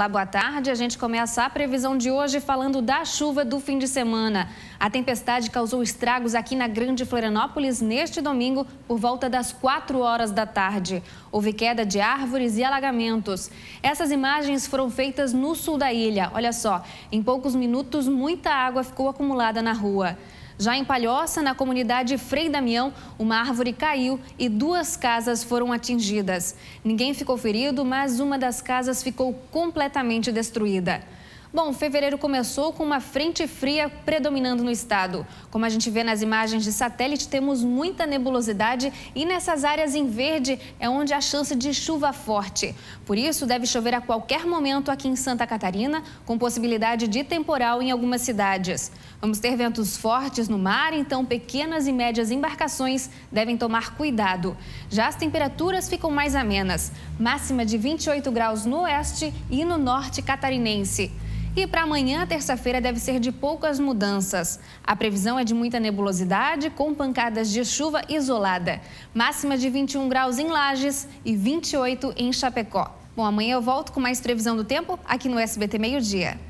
Olá, boa tarde. A gente começa a previsão de hoje falando da chuva do fim de semana. A tempestade causou estragos aqui na Grande Florianópolis neste domingo por volta das 4 horas da tarde. Houve queda de árvores e alagamentos. Essas imagens foram feitas no sul da ilha. Olha só, em poucos minutos muita água ficou acumulada na rua. Já em Palhoça, na comunidade Frei Damião, uma árvore caiu e duas casas foram atingidas. Ninguém ficou ferido, mas uma das casas ficou completamente destruída. Bom, fevereiro começou com uma frente fria predominando no estado. Como a gente vê nas imagens de satélite, temos muita nebulosidade e nessas áreas em verde é onde há chance de chuva forte. Por isso, deve chover a qualquer momento aqui em Santa Catarina, com possibilidade de temporal em algumas cidades. Vamos ter ventos fortes no mar, então pequenas e médias embarcações devem tomar cuidado. Já as temperaturas ficam mais amenas, máxima de 28 graus no oeste e no norte catarinense. E para amanhã, terça-feira, deve ser de poucas mudanças. A previsão é de muita nebulosidade, com pancadas de chuva isolada. Máxima de 21 graus em Lages e 28 em Chapecó. Bom, amanhã eu volto com mais previsão do tempo aqui no SBT Meio Dia.